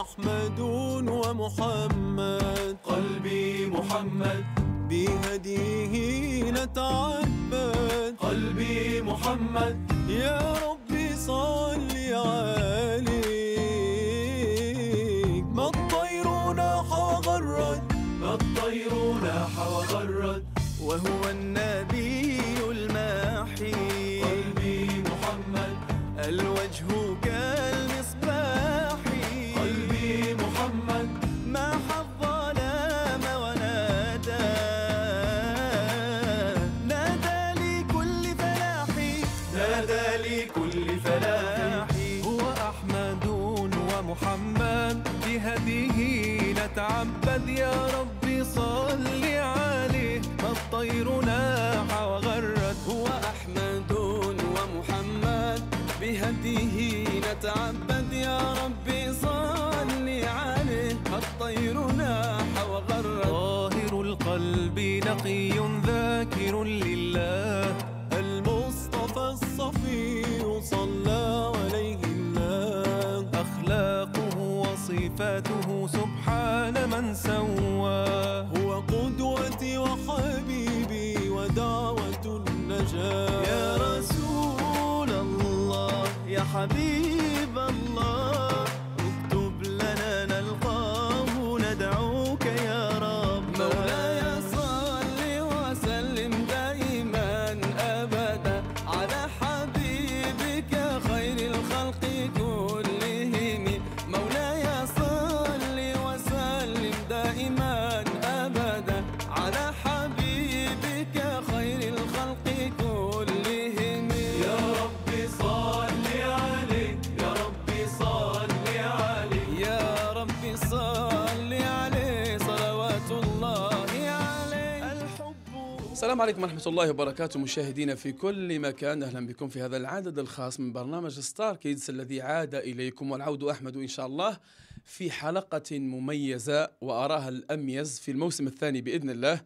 أحمد ومحمد قلبي محمد بهديه نتعبد قلبي محمد يا ربي صل عليك ما الطير ناح وغرد ما الطير ناح وغرد وهو الناس اتعبد يا ربي صلي عليه ما الطير ناح وغرد هو أحمد ومحمد بهديه نتعبد يا ربي صلي عليه ما الطير ناح وغرد طاهر القلب نقي ذاكر لله صفاته سبحان من سوى هو قدوتي وحبيبي ودعوة النجاة يا رسول الله يا حبيبي السلام عليكم ورحمة الله وبركاته مشاهدينا في كل مكان أهلا بكم في هذا العدد الخاص من برنامج ستار كيدز الذي عاد إليكم والعود أحمد إن شاء الله في حلقة مميزة وأراها الأميز في الموسم الثاني بإذن الله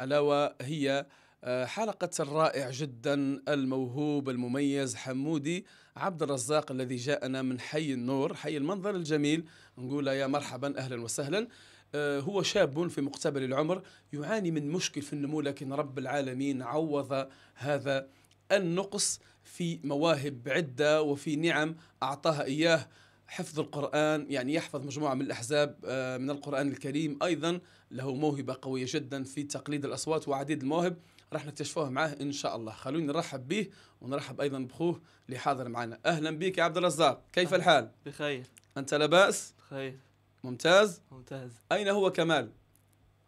ألا وهي آه، حلقة الرائع جدا الموهوب المميز حمودي عبد الرزاق الذي جاءنا من حي النور حي المنظر الجميل نقول يا مرحبا أهلا وسهلا آه، هو شاب في مقتبل العمر يعاني من مشكل في النمو لكن رب العالمين عوض هذا النقص في مواهب عده وفي نعم اعطاها اياه حفظ القرآن يعني يحفظ مجموعة من الأحزاب آه، من القرآن الكريم أيضا له موهبة قوية جدا في تقليد الأصوات وعديد المواهب راح نكتشفوها معاه إن شاء الله خلوني نرحب به ونرحب أيضا بخوه اللي حاضر معنا أهلا بك يا عبد الرزاق كيف الحال؟ بخير أنت لاباس؟ بخير ممتاز ممتاز أين هو كمال؟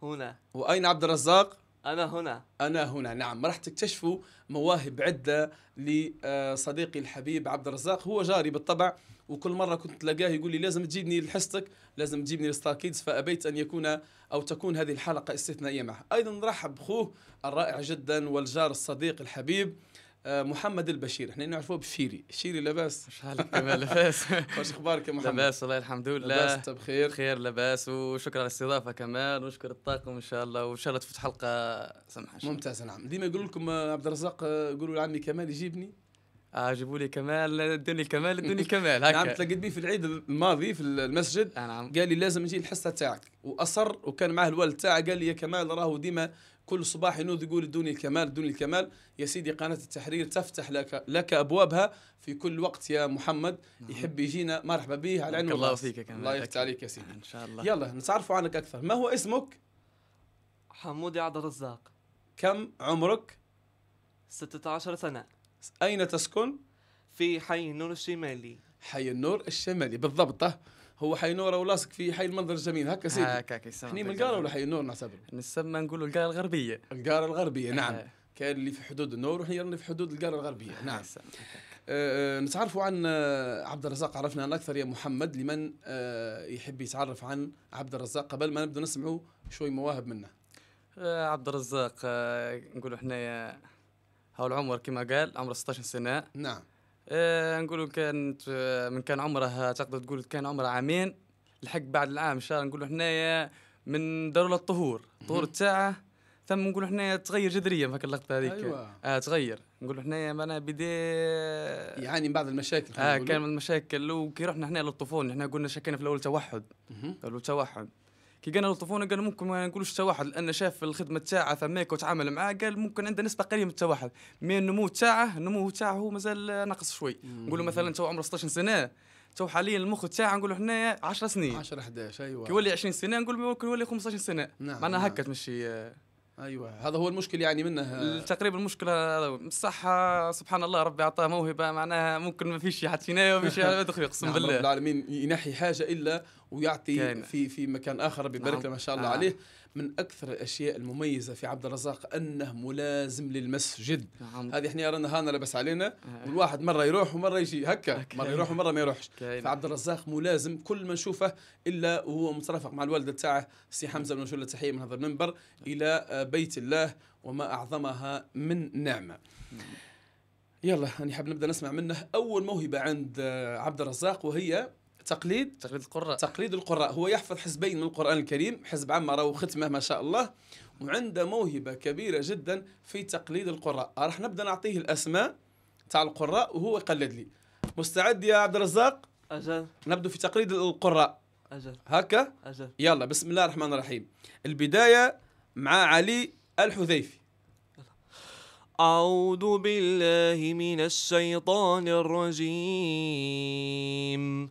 هنا وأين عبد الرزاق؟ أنا هنا أنا هنا نعم راح تكتشفوا مواهب عدة لصديقي الحبيب عبد الرزاق هو جاري بالطبع وكل مرة كنت تلاقاه يقول لي لازم تجيبني لحصتك لازم تجيبني لستار كيدز فأبيت أن يكون أو تكون هذه الحلقة استثنائية معه أيضا نرحب بخوه الرائع جدا والجار الصديق الحبيب آه، محمد البشير احنا نعرفوه بشيري شيري لاباس شحالك حالك لاباس واش اخبارك يا محمد لاباس والله الحمد لله لاباس انت طيب بخير خير لاباس وشكرا على الاستضافه كمان ونشكر الطاقم ان شاء الله وان شاء الله تفوت حلقه سمحه ممتاز نعم ديما يقول لكم آه، عبد الرزاق آه، قولوا لعمي كمال يجيبني اه جيبوا لي كمال ادوني كمال ادوني كمال هكا نعم تلاقيت بيه في العيد الماضي في المسجد نعم قال لي لازم نجي الحصه تاعك واصر وكان معاه الوالد تاعه قال لي يا كمال راهو ديما كل صباح ينوض يقول الدنيا الكمال الدنيا الكمال يا سيدي قناة التحرير تفتح لك لك أبوابها في كل وقت يا محمد نعم. يحب يجينا مرحبا به على عيني الله فيك الله يفتح عليك يا سيدي إن شاء الله يلا نتعرفوا عنك أكثر ما هو اسمك؟ حمودي عبد الرزاق كم عمرك؟ 16 سنة أين تسكن؟ في حي نور الشمالي حي النور الشمالي بالضبط هو حي نور ولاصق في حي المنظر الجميل هكا سيدي هكاك احنا من القاره ولا حي النور نحسب نسمى نقولوا القاره الغربيه القاره الغربيه نعم كان اللي في حدود النور وحنا اللي في حدود القاره الغربيه نعم أه،, آه نتعرفوا عن أه، عبد الرزاق عرفنا عن اكثر يا محمد لمن آه يحب يتعرف عن عبد الرزاق قبل ما نبدا نسمعوا شوي مواهب منه آه عبد الرزاق آه نقولوا حنايا هاو العمر كما قال عمره 16 سنه نعم آه نقولوا كانت آه، من كان عمرها تقدر تقول كان عمرها عامين لحق بعد العام ان شاء الله نقولوا حنايا من دار الطهور الطهور تاعه ثم نقولوا حنايا تغير جذريا في اللقطه هذيك أيوة. اه تغير نقولوا حنايا معناها بدا آه، يعاني من بعض المشاكل اه كان من المشاكل وكي رحنا حنايا للطفولة حنا قلنا شكينا في الاول توحد توحد كي قالنا لطفونا قال ممكن ما نقولوش التوحد لان شاف الخدمه تاعه فماك وتعامل معاه قال ممكن عنده نسبه قليله من التوحد مي النمو تاعه النمو تاعه هو مازال ناقص شوي نقولوا مثلا تو عمره 16 سنه تو حاليا المخ تاعه نقولوا حنايا 10 سنين 10 11 ايوه كي يولي 20 سنه نقول ممكن يولي 15 سنه نعم معنا نعم. هكا تمشي آه، ايوه هذا هو المشكل يعني منه تقريبا المشكله هذا بصح سبحان الله ربي اعطاه موهبه معناها ممكن ما فيش حد فينا وما فيش يدخل اقسم نعم، بالله رب العالمين ينحي حاجه الا ويعطي كان. في في مكان اخر ربي يبارك نعم. ما شاء الله آه. عليه من اكثر الاشياء المميزه في عبد الرزاق انه ملازم للمسجد نعم. هذه احنا رانا هانا لبس علينا آه. والواحد مره يروح ومره يجي هكا مره يروح ومره ما يروحش نعم. فعبد الرزاق ملازم كل ما نشوفه الا وهو مترافق مع الوالده تاعه سي نعم. حمزه بن له تحيه من هذا المنبر الى آه، بيت الله وما اعظمها من نعمه يلا انا حاب نبدا نسمع منه اول موهبه عند آه، عبد الرزاق وهي تقليد تقليد القراء تقليد القراء هو يحفظ حزبين من القران الكريم حزب عمره راهو ختمه ما شاء الله وعنده موهبه كبيره جدا في تقليد القراء راح نبدا نعطيه الاسماء تاع القراء وهو يقلد لي مستعد يا عبد الرزاق اجل نبدا في تقليد القراء اجل هكا اجل يلا بسم الله الرحمن الرحيم البدايه مع علي الحذيفي أعوذ بالله من الشيطان الرجيم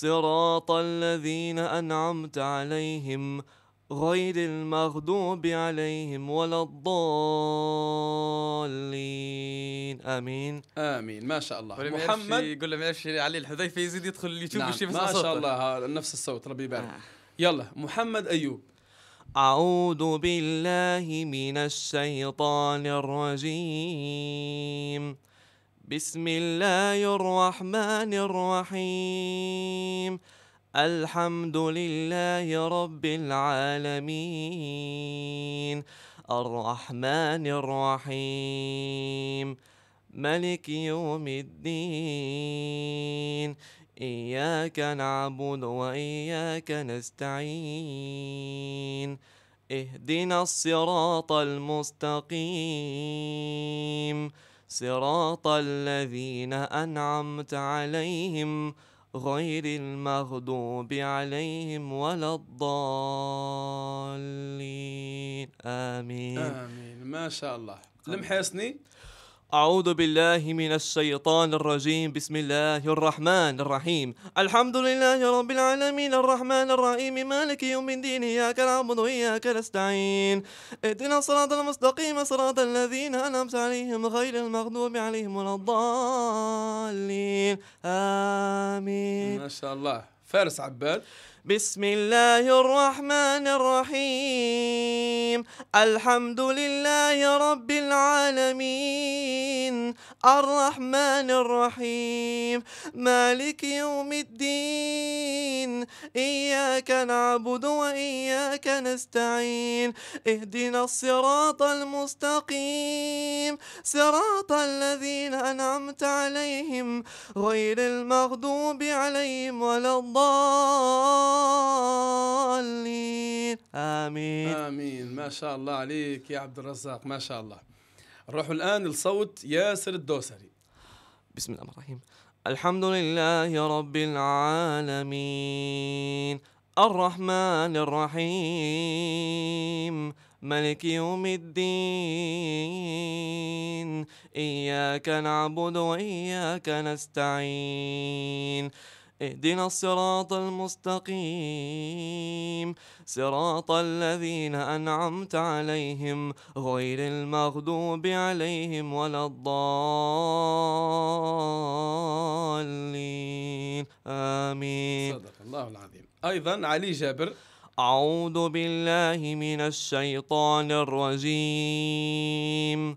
صراط الذين أنعمت عليهم غير المغضوب عليهم ولا الضالين امين امين ما شاء الله محمد يقول لهم ايش علي الحذيفه يزيد يدخل اليوتيوب نعم. ما شاء الله نفس الصوت ربي يبارك آه. يلا محمد ايوب اعوذ بالله من الشيطان الرجيم بسم الله الرحمن الرحيم الحمد لله رب العالمين الرحمن الرحيم ملك يوم الدين إياك نعبد وإياك نستعين اهدنا الصراط المستقيم صراط الذين أنعمت عليهم غير المغضوب عليهم ولا الضالين آمين آمين ما شاء الله لمحسني أعوذ بالله من الشيطان الرجيم بسم الله الرحمن الرحيم الحمد لله رب العالمين الرحمن الرحيم مالك يوم الدين إياك نعبد وإياك نستعين اهدنا الصراط المستقيم صراط الذين أنعمت عليهم غير المغضوب عليهم ولا الضالين آمين ما شاء الله فارس عباد بسم الله الرحمن الرحيم الرحيم الحمد لله رب العالمين الرحمن الرحيم مالك يوم الدين إياك نعبد وإياك نستعين اهدنا الصراط المستقيم صراط الذين أنعمت عليهم غير المغضوب عليهم ولا الضالين آمين آمين ما شاء الله عليك يا عبد الرزاق ما شاء الله نروح الآن لصوت ياسر الدوسري بسم الله الرحمن الرحيم الحمد لله رب العالمين الرحمن الرحيم ملك يوم الدين إياك نعبد وإياك نستعين اهدنا الصراط المستقيم صراط الذين أنعمت عليهم غير المغضوب عليهم ولا الضالين آمين صدق الله العظيم أيضا علي جابر أعوذ بالله من الشيطان الرجيم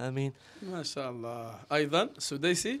امين ما شاء الله ايضا السديسي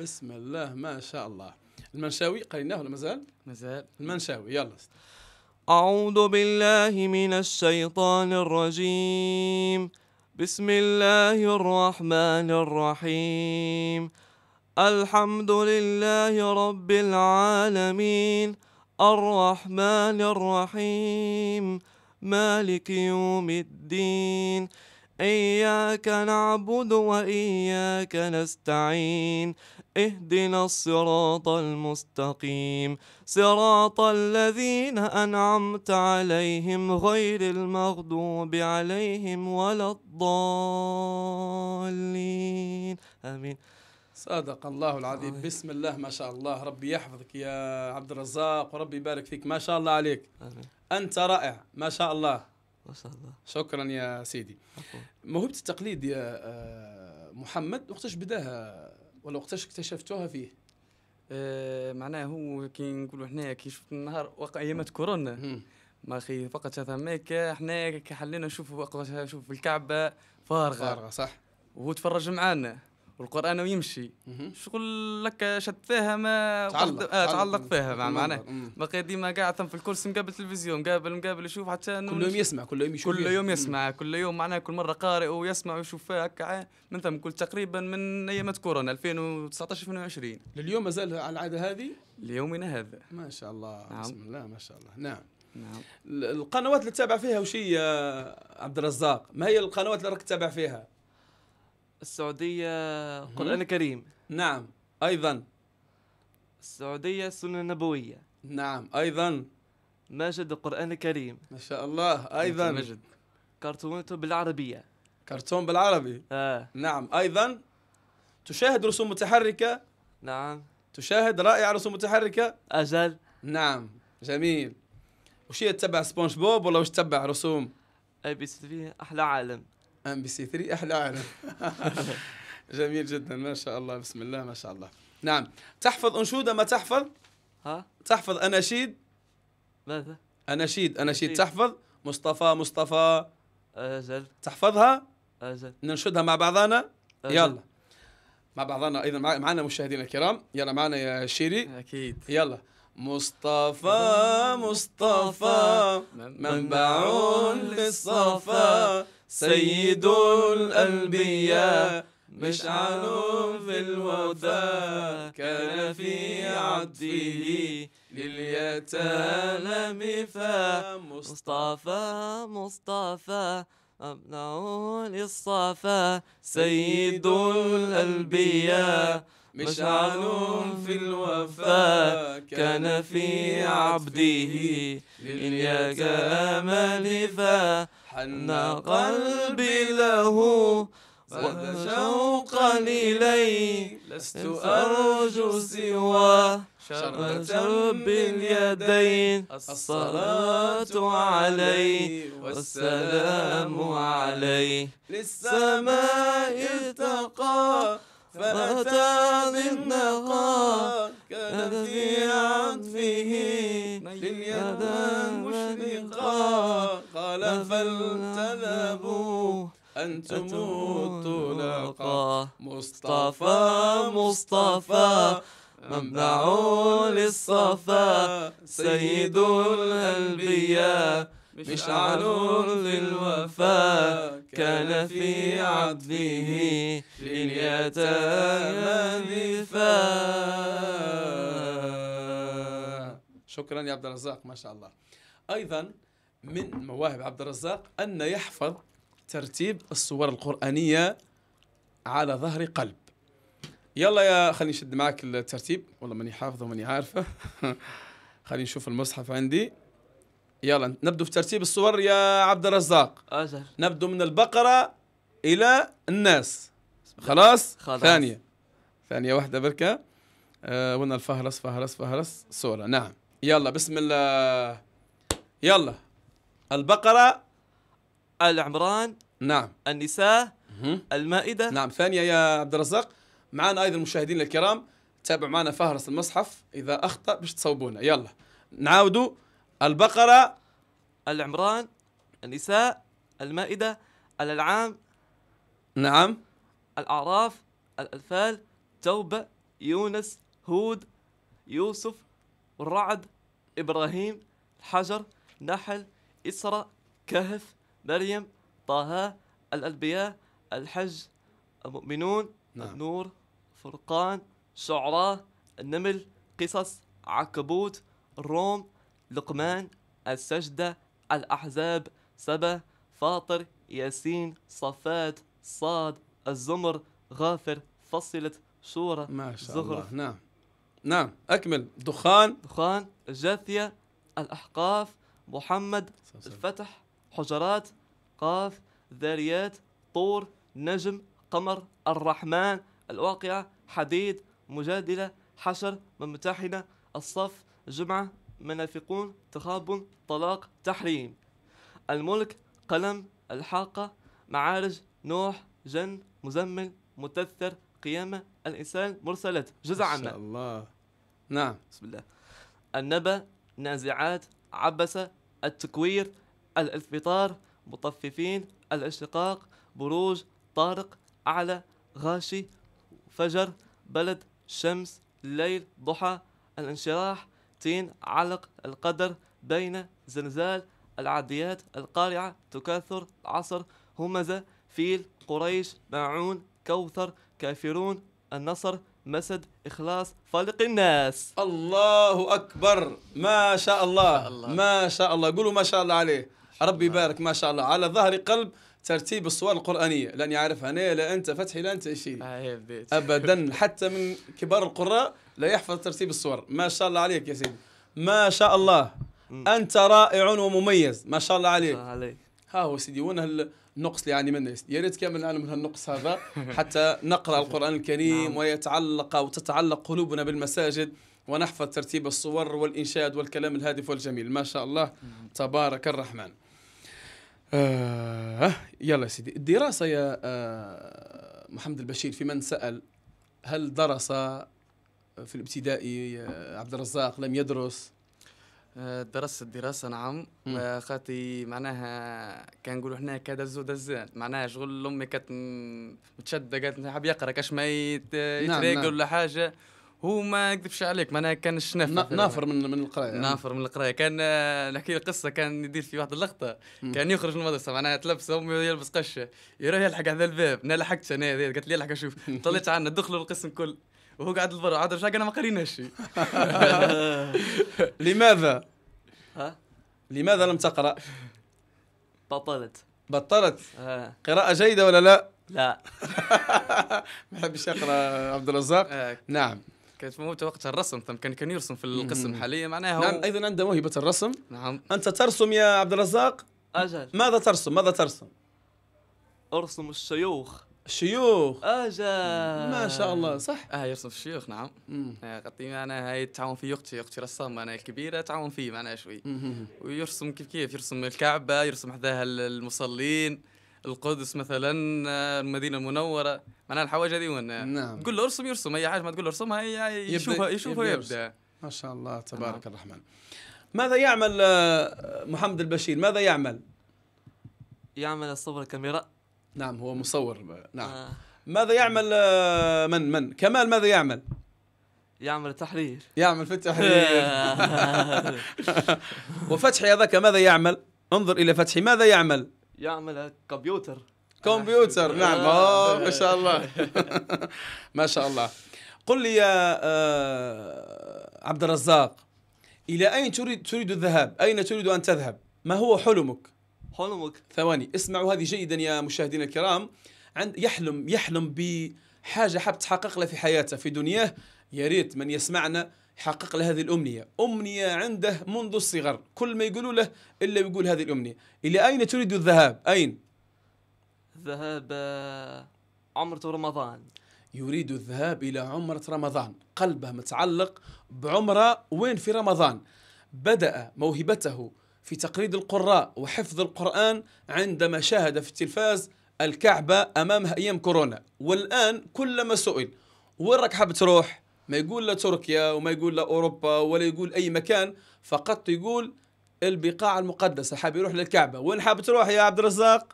بسم الله ما شاء الله المنشاوي قريناه ولا مازال مازال المنشاوي يلا أعوذ بالله من الشيطان الرجيم بسم الله الرحمن الرحيم الحمد لله رب العالمين الرحمن الرحيم مالك يوم الدين إياك نعبد وإياك نستعين اهدنا الصراط المستقيم صراط الذين أنعمت عليهم غير المغضوب عليهم ولا الضالين آمين صدق الله العظيم بسم الله ما شاء الله ربي يحفظك يا عبد الرزاق وربي يبارك فيك ما شاء الله عليك آمين. أنت رائع ما شاء الله ما شاء الله شكرا يا سيدي موهبه التقليد يا آه، محمد وقتاش بداها ولا وقتاش اكتشفتوها فيه أه معناه هو كي نقولوا حنايا كي شفت النهار وقع ايامات كورونا ما اخي فقط ثماك احنا آه، كي حلينا نشوفوا نشوف الكعبه فارغه فارغه صح وهو تفرج معانا والقران ويمشي شغل لك شد فيها ما تعلق, آه تعلق فيها مع معناه بقي ديما قاعد في الكرسي مقابل التلفزيون مقابل مقابل يشوف حتى كل يوم يسمع كل يوم يشوف كل يوم يسمع كل يوم معناه كل مره قارئ ويسمع ويشوف فيها هكا من ثم كل تقريبا من ايام كورونا 2019 2020 لليوم مازال على العاده هذه ليومنا هذا ما شاء الله نعم. بسم الله ما شاء الله نعم نعم القنوات اللي تتابع فيها وش هي عبد الرزاق ما هي القنوات اللي راك تتابع فيها السعودية قرآن الكريم نعم أيضا السعودية السنة النبوية نعم أيضا ماجد القرآن الكريم ما شاء الله أيضا ماجد كرتونته بالعربية كرتون بالعربي آه. نعم أيضا تشاهد رسوم متحركة نعم تشاهد رائعة رسوم متحركة أجل نعم جميل وش هي تتبع سبونج بوب ولا وش تتبع رسوم؟ اي بي سي احلى عالم ام بي سي 3 احلى عالم جميل جدا ما شاء الله بسم الله ما شاء الله نعم تحفظ انشوده ما تحفظ ها تحفظ اناشيد ماذا اناشيد اناشيد تحفظ مصطفى مصطفى أزل تحفظها أزل ننشدها مع بعضنا يلا مع بعضنا ايضا معنا مشاهدينا الكرام يلا معنا يا شيري اكيد يلا مصطفى مصطفى منبع للصفا سيد الأنبياء مشعل في الوفاء كان في عبده لليتانى مفا مصطفى مصطفى أبنعه للصفا سيد الأنبياء مشعل في الوفاء كان في عبده لليتامى مفا حن قلبي له وشوقا إليه لست أرجو سوى شربة باليدين الصلاة عليه والسلام عليه للسماء التقى فأتى بالنقاء كان في عطفه لليدان قال فلتذهبوا أنتم الطلقاء مصطفى مصطفى ممنع للصفا سيد الأنبياء مشعل للوفاء كان في عطفه لليتامى دفاع شكرا يا عبد الرزاق ما شاء الله أيضا من مواهب عبد الرزاق أن يحفظ ترتيب الصور القرآنية على ظهر قلب يلا يا خليني نشد معاك الترتيب والله ماني حافظه ماني عارفه خليني نشوف المصحف عندي يلا نبدو في ترتيب الصور يا عبد الرزاق أسر. آه، نبدو من البقرة إلى الناس خلاص, خلاص. ثانية ثانية واحدة بركة آه الفهرس فهرس فهرس صورة نعم يلا بسم الله يلا البقرة العمران نعم النساء المائدة نعم ثانية يا عبد الرزاق معنا أيضا المشاهدين الكرام تابعوا معنا فهرس المصحف إذا أخطأ باش تصوبونا يلا نعاودوا البقرة العمران النساء المائدة الألعام نعم الأعراف الألفال توبة يونس هود يوسف الرعد إبراهيم الحجر نحل إسراء كهف مريم طه الأنبياء الحج المؤمنون نعم. النور فرقان شعراء النمل قصص عكبوت الروم لقمان السجدة الأحزاب سبا فاطر ياسين صفات صاد الزمر غافر فصلت شورى ما شاء زغر. الله نعم نعم أكمل دخان دخان جاثية الأحقاف محمد الفتح حجرات قاف ذاريات طور نجم قمر الرحمن الواقعة حديد مجادلة حشر ممتحنة الصف جمعة منافقون تخاب طلاق تحريم الملك قلم الحاقة معارج نوح جن مزمل متثر قيامة الإنسان مرسلات جزء عنا الله نعم بسم الله النبأ نازعات عبسة التكوير الانفطار مطففين الاشتقاق بروج طارق أعلى غاشي فجر بلد شمس ليل ضحى الانشراح تين علق القدر بين زلزال العاديات القارعة تكاثر عصر همزة فيل قريش معون كوثر كافرون النصر مسد إخلاص فالق الناس الله أكبر ما شاء الله ما شاء الله قولوا ما شاء الله عليه ربي يبارك ما شاء الله على ظهر قلب ترتيب الصور القرآنية لن يعرف انا لا أنت فتحي لا أنت شيء آه، أبدا حتى من كبار القراء لا يحفظ ترتيب الصور ما شاء الله عليك يا سيدي ما شاء الله أنت رائع ومميز ما شاء الله عليك ها هو سيدي وين نقص اللي من منه يا ريت كامل نعاني من هالنقص هذا حتى نقرا القران الكريم نعم. ويتعلق وتتعلق قلوبنا بالمساجد ونحفظ ترتيب الصور والإنشاد والكلام الهادف والجميل ما شاء الله تبارك الرحمن آه يلا سيدي الدراسة يا آه محمد البشير في من سأل هل درس في الابتدائي آه، عبد الرزاق لم يدرس درست الدراسة نعم خاطي معناها كان نقولوا حنا كدزو دزان معناها شغل امي كانت متشدة قالت حاب يقرا كاش ما نعم، يتراجل نعم. ولا حاجة هو ما يكذبش عليك معناها كان شنف نافر من من القرايه يعني. نافر من القرايه كان نحكي قصه كان يدير في واحد اللقطه كان يخرج من المدرسه معناها تلبس امي يلبس قشه يروح يلحق هذا الباب انا لحقت انا قالت لي الحق اشوف طلعت عنا دخلوا القسم كل وهو قاعد البر عاد رجع انا ما قريناش لماذا ها لماذا لم تقرا بطلت بطلت قراءة جيدة ولا لا؟ لا ما حبش يقرا عبد الرزاق آه، نعم كانت موهبته وقتها الرسم كان كان يرسم في القسم حاليا معناها نعم ايضا عنده موهبة الرسم نعم انت ترسم يا عبد الرزاق اجل ماذا ترسم؟ ماذا ترسم؟ ارسم الشيوخ الشيوخ اجا ما شاء الله صح اه يرسم في الشيوخ نعم قطي آه، انا هاي تعاون فيه اختي اختي رسام انا الكبيره تعاون فيه معنا شوي ويرسم كيف كيف يرسم الكعبه يرسم حداها المصلين القدس مثلا آه، المدينه المنوره معناها الحوايج هذه وين نعم تقول له ارسم يرسم اي حاجه ما تقول له ارسمها يشوفها يشوفها يبدا, يبدأ. ما شاء الله تبارك نعم. الرحمن ماذا يعمل آه، محمد البشير ماذا يعمل يعمل الصبر الكاميرا نعم هو مصور نعم آه. ماذا يعمل آه، من من كمال ماذا يعمل يعمل تحرير يعمل في التحرير وفتحي هذاك ماذا يعمل انظر الى فتحي ماذا يعمل يعمل كمبيوتر كمبيوتر نعم آه. آه ما شاء الله ما شاء الله قل لي يا آه، عبد الرزاق الى اين تريد تريد الذهاب اين تريد ان تذهب ما هو حلمك حلمك ثواني اسمعوا هذه جيدا يا مشاهدينا الكرام عند يحلم يحلم بحاجه حاب تحقق لها في حياته في دنياه يا ريت من يسمعنا يحقق له هذه الأمنية أمنية عنده منذ الصغر كل ما يقولوا له إلا يقول هذه الأمنية إلى أين تريد الذهاب أين ذهاب آه، عمرة رمضان يريد الذهاب إلى عمرة رمضان قلبه متعلق بعمرة وين في رمضان بدأ موهبته في تقليد القراء وحفظ القرآن عندما شاهد في التلفاز الكعبة أمامها أيام كورونا والآن كلما سئل وين راك حاب تروح ما يقول لا تركيا وما يقول لا أوروبا ولا يقول أي مكان فقط يقول البقاع المقدسة حاب يروح للكعبة وين حاب تروح يا عبد الرزاق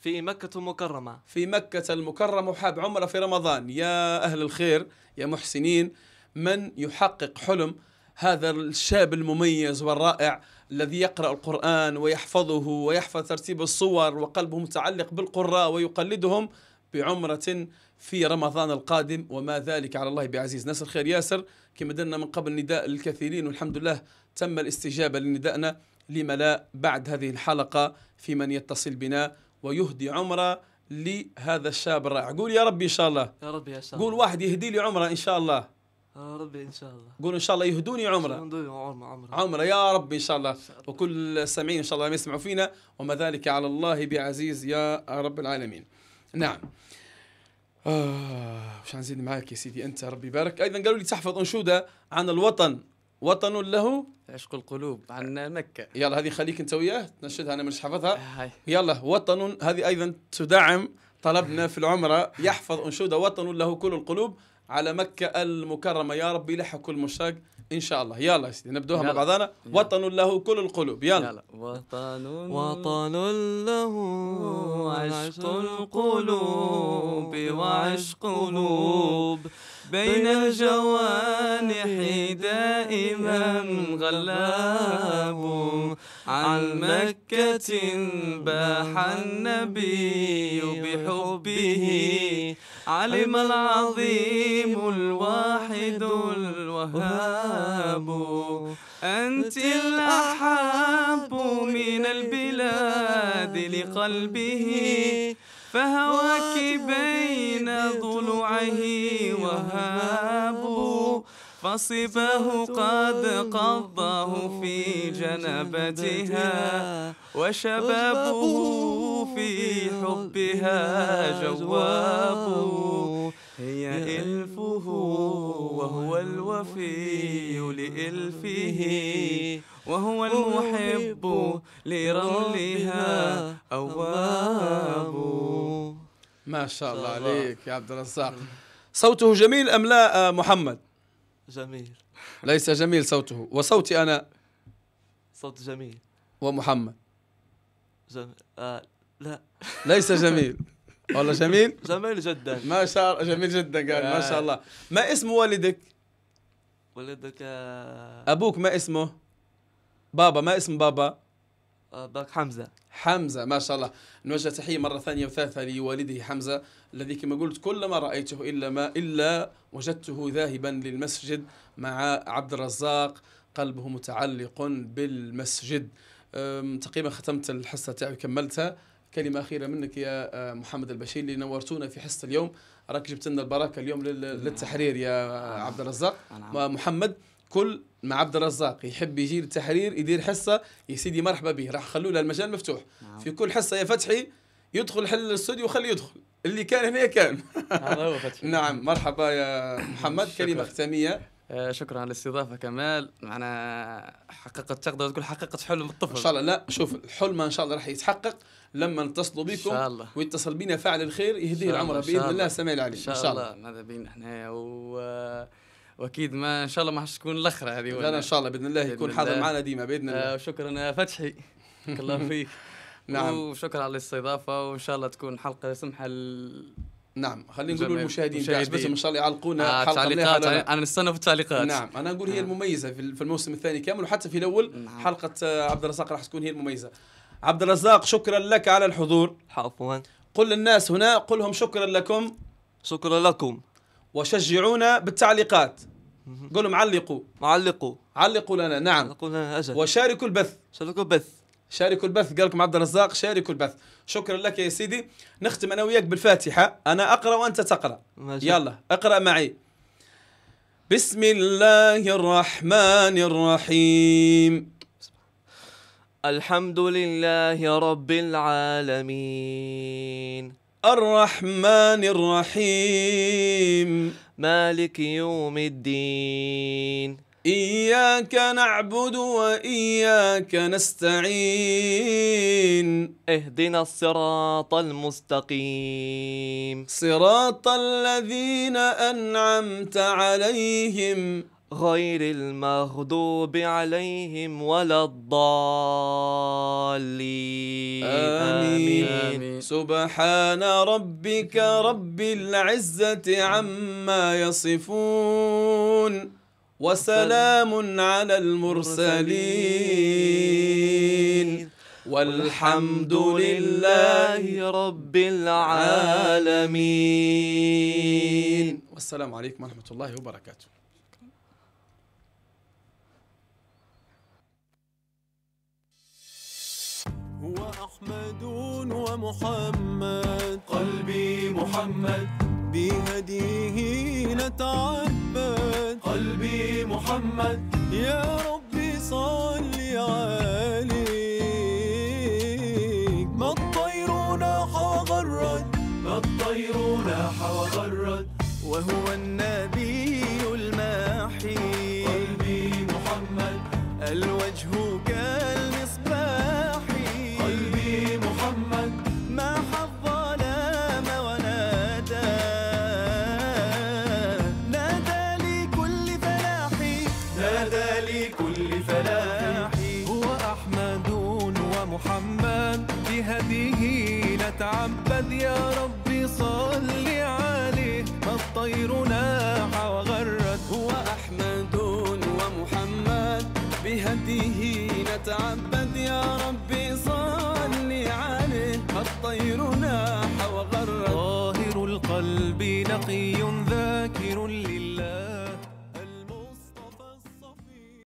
في مكة المكرمة في مكة المكرمة وحاب عمرة في رمضان يا أهل الخير يا محسنين من يحقق حلم هذا الشاب المميز والرائع الذي يقرأ القرآن ويحفظه ويحفظ ترتيب الصور وقلبه متعلق بالقراء ويقلدهم بعمرة في رمضان القادم وما ذلك على الله بعزيز ناس الخير ياسر كما درنا من قبل نداء للكثيرين والحمد لله تم الاستجابة لندائنا لما لا بعد هذه الحلقة في من يتصل بنا ويهدي عمره لهذا الشاب الرائع قول يا رب إن شاء الله يا رب يا شاء الله قول واحد يهدي لي عمره إن شاء الله ربي ان شاء الله قولوا ان شاء الله يهدوني عمره عمره عمره عمره يا رب ان شاء الله وكل السامعين ان شاء الله يسمعوا فينا وما ذلك على الله بعزيز يا رب العالمين نعم آه نزيد معاك يا سيدي انت ربي يبارك ايضا قالوا لي تحفظ انشوده عن الوطن وطن له عشق القلوب عن مكه يلا هذه خليك انت وياه تنشدها انا مش حافظها آه، يلا وطن هذه ايضا تدعم طلبنا في العمره يحفظ انشوده وطن له كل القلوب على مكة المكرمة يا ربي يلحق كل مشتاق إن شاء الله يلا يا سيدي نبدوها مع بعضنا وطن له كل القلوب يلا, يلا. وطن وطن له عشق القلوب وعشق قلوب بين الجوانح دائما غلاب عن مكة باح النبي بحبه علم العظيم الواحد الوهاب أنت الأحب من البلاد لقلبه فهواك بين ضلوعه وهاب فصبه قد قضاه في جنبتها وشبابه في حبها جواب هي إلفه وهو الوفي لإلفه وهو المحب لرملها أواب ما شاء الله عليك يا عبد الرزاق صوته جميل أم لا محمد جميل ليس جميل صوته وصوتي أنا صوت جميل ومحمد جميل آه لا ليس جميل والله جميل جميل جدا ما شاء الله جميل جدا قال ما شاء الله آه. ما اسم والدك؟ والدك آه، ابوك ما اسمه؟ بابا ما اسم بابا؟ آه، باك حمزه حمزه ما شاء الله نوجه تحيه مره ثانيه وثالثه لوالده حمزه الذي كما قلت كل ما رايته الا ما الا وجدته ذاهبا للمسجد مع عبد الرزاق قلبه متعلق بالمسجد تقريبا ختمت الحصه تاعي وكملتها كلمه اخيره منك يا آه، محمد البشير اللي نورتونا في حصه اليوم راك جبت لنا البركه اليوم نعم. للتحرير يا آه، عبد الرزاق نعم. محمد كل مع عبد الرزاق يحب يجي للتحرير يدير حصه يا سيدي مرحبا به راح خلوا له المجال مفتوح نعم. في كل حصه يا فتحي يدخل حل الاستوديو وخليه يدخل اللي كان هنا كان هذا هو فتحي نعم مرحبا يا محمد كلمه ختاميه آه، شكرا على الاستضافه كمال معنا حققت تقدر تقول حققت حلم الطفل ان شاء الله لا شوف الحلم ان شاء الله راح يتحقق لما نتصلوا بكم ان شاء الله ويتصل بنا فاعل الخير يهديه العمر باذن الله, الله سميع العليم ان شاء, إن شاء الله, الله. ماذا بينا احنا و... واكيد ما ان شاء الله ما حش تكون الاخره هذه لا ان شاء الله باذن الله يكون حاضر معنا ديما باذن الله آه، وشكرا يا فتحي الله فيك نعم وشكرا على الاستضافه وان شاء الله تكون حلقه سمحه نعم خلينا نقول للمشاهدين بس ان شاء الله يعلقونا آه حلقه تعليقات انا نستنى في التعليقات نعم انا نقول هي آه. المميزه في الموسم الثاني كامل وحتى في الاول نعم. حلقه آه، عبد الرزاق راح تكون هي المميزه عبد الرزاق شكرا لك على الحضور عفوا قل للناس هنا قل لهم شكرا لكم شكرا لكم وشجعونا بالتعليقات لهم علقوا علقوا علقوا لنا نعم علقوا لنا أجل وشاركوا البث شاركوا البث شاركوا البث قال لكم عبد الرزاق شاركوا البث شكرا لك يا سيدي نختم انا وياك بالفاتحه انا اقرا وانت تقرا ماشي. يلا اقرا معي بسم الله الرحمن الرحيم الحمد لله رب العالمين الرحمن الرحيم مالك يوم الدين إياك نعبد وإياك نستعين اهدنا الصراط المستقيم صراط الذين أنعمت عليهم غير المغضوب عليهم ولا الضالين آمين. آمين سبحان ربك رب العزة عما يصفون وسلام على المرسلين والحمد لله رب العالمين والسلام عليكم ورحمة الله وبركاته هو أحمد ومحمد قلبي محمد قلبي هديه نتعبد قلبي محمد يا ربي صلي عليك ما الطير ناح وغرد ما الطير ناح وغرد وهو الناس